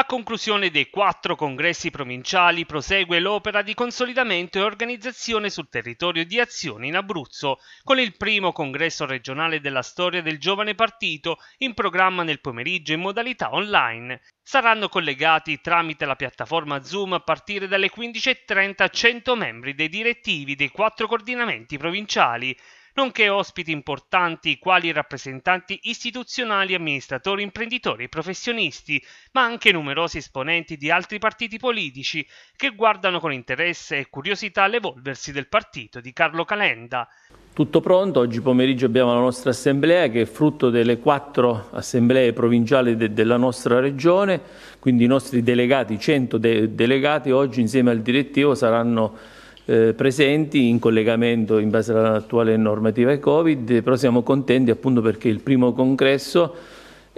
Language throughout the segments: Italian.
A conclusione dei quattro congressi provinciali prosegue l'opera di consolidamento e organizzazione sul territorio di azioni in Abruzzo, con il primo congresso regionale della storia del giovane partito in programma nel pomeriggio in modalità online. Saranno collegati tramite la piattaforma Zoom a partire dalle 15.30 100 membri dei direttivi dei quattro coordinamenti provinciali nonché ospiti importanti quali rappresentanti istituzionali, amministratori, imprenditori e professionisti, ma anche numerosi esponenti di altri partiti politici che guardano con interesse e curiosità l'evolversi del partito di Carlo Calenda. Tutto pronto, oggi pomeriggio abbiamo la nostra assemblea che è frutto delle quattro assemblee provinciali de- della nostra regione, quindi i nostri delegati, 100 de- delegati, oggi insieme al direttivo saranno eh, presenti in collegamento in base all'attuale normativa Covid, però siamo contenti appunto perché il primo congresso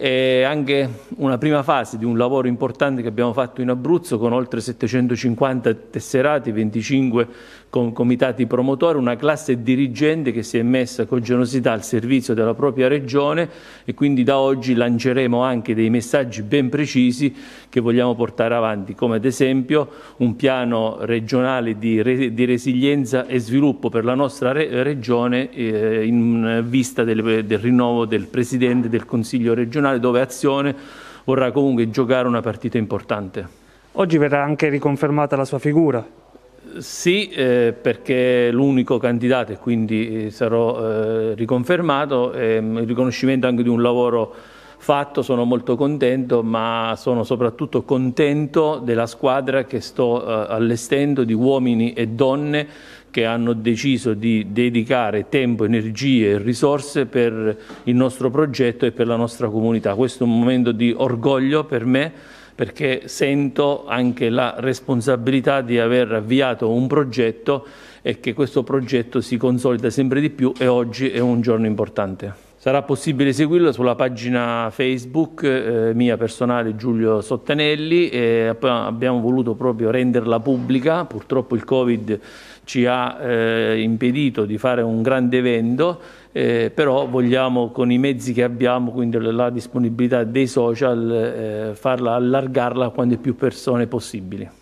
è anche una prima fase di un lavoro importante che abbiamo fatto in Abruzzo con oltre 750 tesserati, 25 comitati promotori, una classe dirigente che si è messa con generosità al servizio della propria regione e quindi da oggi lanceremo anche dei messaggi ben precisi che vogliamo portare avanti, come ad esempio un piano regionale di, re di resilienza e sviluppo per la nostra re regione eh, in vista del, del rinnovo del Presidente del Consiglio regionale nazionale dove Azione vorrà comunque giocare una partita importante. Oggi verrà anche riconfermata la sua figura, sì, eh, perché l'unico candidato e quindi eh, sarò eh, riconfermato, ehm, il riconoscimento anche di un lavoro fatto, sono molto contento, ma sono soprattutto contento della squadra che sto eh, allestendo di uomini e donne che hanno deciso di dedicare tempo, energie e risorse per il nostro progetto e per la nostra comunità. Questo è un momento di orgoglio per me perché sento anche la responsabilità di aver avviato un progetto e che questo progetto si consolida sempre di più e oggi è un giorno importante. Sarà possibile seguirla sulla pagina Facebook eh, mia personale Giulio Sottanelli, eh, abbiamo voluto proprio renderla pubblica, purtroppo il Covid ci ha eh, impedito di fare un grande evento, eh, però vogliamo con i mezzi che abbiamo, quindi la disponibilità dei social, eh, farla allargarla a quante più persone possibili.